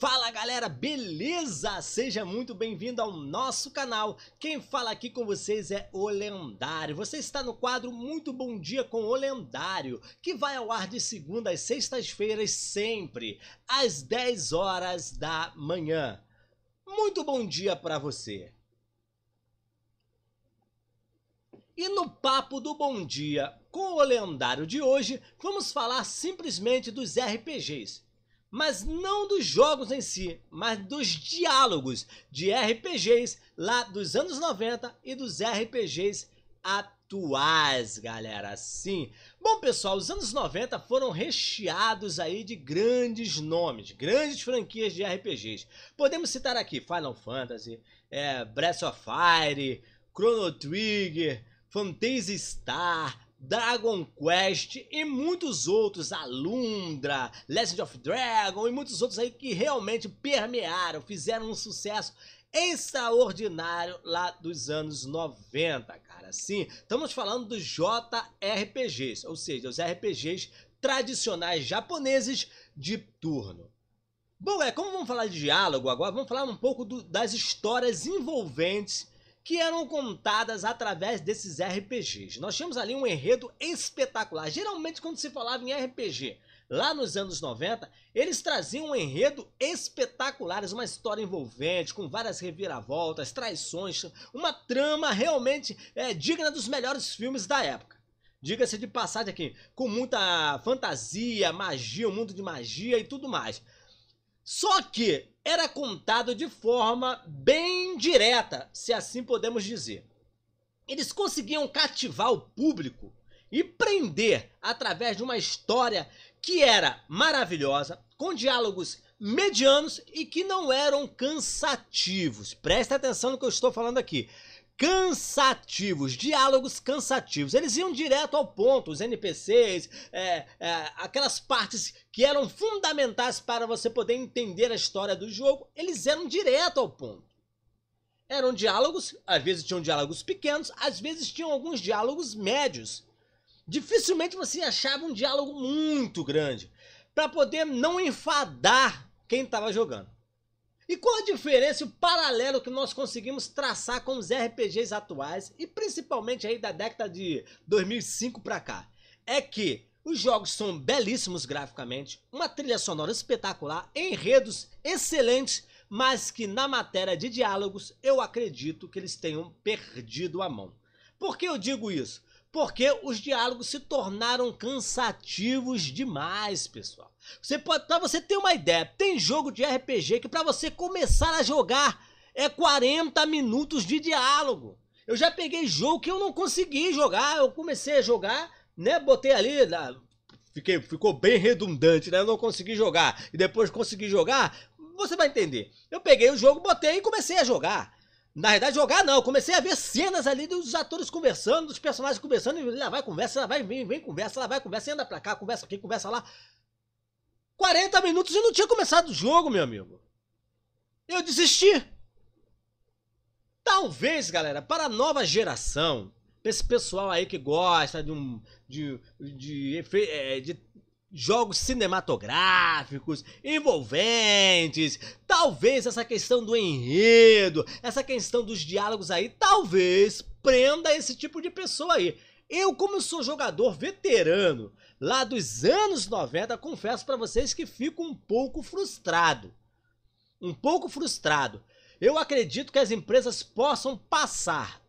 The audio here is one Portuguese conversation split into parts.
Fala galera, beleza? Seja muito bem-vindo ao nosso canal. Quem fala aqui com vocês é o Lendário. Você está no quadro Muito Bom Dia com o Lendário, que vai ao ar de segunda às sextas-feiras sempre, às 10 horas da manhã. Muito bom dia para você. E no papo do Bom Dia com o Lendário de hoje, vamos falar simplesmente dos RPGs mas não dos jogos em si, mas dos diálogos de RPGs lá dos anos 90 e dos RPGs atuais, galera. Sim. Bom, pessoal, os anos 90 foram recheados aí de grandes nomes, grandes franquias de RPGs. Podemos citar aqui Final Fantasy, é, Breath of Fire, Chrono Trigger, Phantasy Star, Dragon Quest e muitos outros, Alundra, Legend of Dragon e muitos outros aí que realmente permearam, fizeram um sucesso extraordinário lá dos anos 90, cara. Sim, estamos falando dos JRPGs, ou seja, os RPGs tradicionais japoneses de turno. Bom, é como vamos falar de diálogo agora, vamos falar um pouco do, das histórias envolventes que eram contadas através desses RPGs. Nós tínhamos ali um enredo espetacular. Geralmente, quando se falava em RPG, lá nos anos 90, eles traziam um enredo espetacular, uma história envolvente, com várias reviravoltas, traições, uma trama realmente é, digna dos melhores filmes da época. Diga-se de passagem aqui, com muita fantasia, magia, um mundo de magia e tudo mais. Só que era contado de forma bem direta, se assim podemos dizer. Eles conseguiam cativar o público e prender através de uma história que era maravilhosa, com diálogos medianos e que não eram cansativos. Presta atenção no que eu estou falando aqui cansativos, diálogos cansativos. Eles iam direto ao ponto, os NPCs, é, é, aquelas partes que eram fundamentais para você poder entender a história do jogo, eles eram direto ao ponto. Eram diálogos, às vezes tinham diálogos pequenos, às vezes tinham alguns diálogos médios. Dificilmente você achava um diálogo muito grande para poder não enfadar quem estava jogando. E qual a diferença e o paralelo que nós conseguimos traçar com os RPGs atuais e principalmente aí da década de 2005 para cá? É que os jogos são belíssimos graficamente, uma trilha sonora espetacular, enredos excelentes, mas que na matéria de diálogos eu acredito que eles tenham perdido a mão. Por que eu digo isso? porque os diálogos se tornaram cansativos demais, pessoal. Você pode, para você ter uma ideia, tem jogo de RPG que para você começar a jogar é 40 minutos de diálogo. Eu já peguei jogo que eu não consegui jogar, eu comecei a jogar, né, botei ali, fiquei, ficou bem redundante, né, eu não consegui jogar e depois consegui jogar, você vai entender. Eu peguei o jogo, botei e comecei a jogar. Na verdade, jogar não. Eu comecei a ver cenas ali dos atores conversando, dos personagens conversando. E lá vai conversa, lá vai, vem, vem conversa, lá vai conversa, anda pra cá, conversa aqui, conversa lá. 40 minutos e não tinha começado o jogo, meu amigo. Eu desisti. Talvez, galera, para a nova geração, esse pessoal aí que gosta de um. de, de, é, de, de jogos cinematográficos, envolventes, talvez essa questão do enredo, essa questão dos diálogos aí, talvez prenda esse tipo de pessoa aí. Eu, como sou jogador veterano lá dos anos 90, confesso para vocês que fico um pouco frustrado. Um pouco frustrado. Eu acredito que as empresas possam passar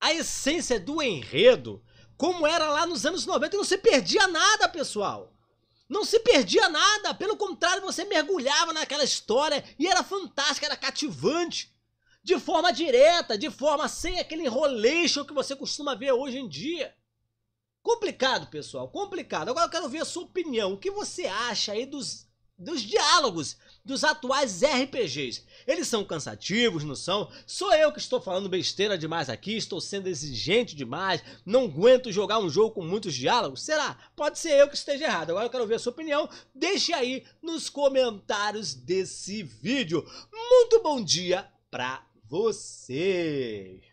a essência do enredo como era lá nos anos 90 e não se perdia nada, pessoal. Não se perdia nada, pelo contrário, você mergulhava naquela história e era fantástica, era cativante. De forma direta, de forma sem aquele enroleixo que você costuma ver hoje em dia. Complicado, pessoal, complicado. Agora eu quero ver a sua opinião. O que você acha aí dos dos diálogos dos atuais RPGs. Eles são cansativos, não são? Sou eu que estou falando besteira demais aqui, estou sendo exigente demais, não aguento jogar um jogo com muitos diálogos? Será? Pode ser eu que esteja errado. Agora eu quero ver a sua opinião. Deixe aí nos comentários desse vídeo. Muito bom dia para você!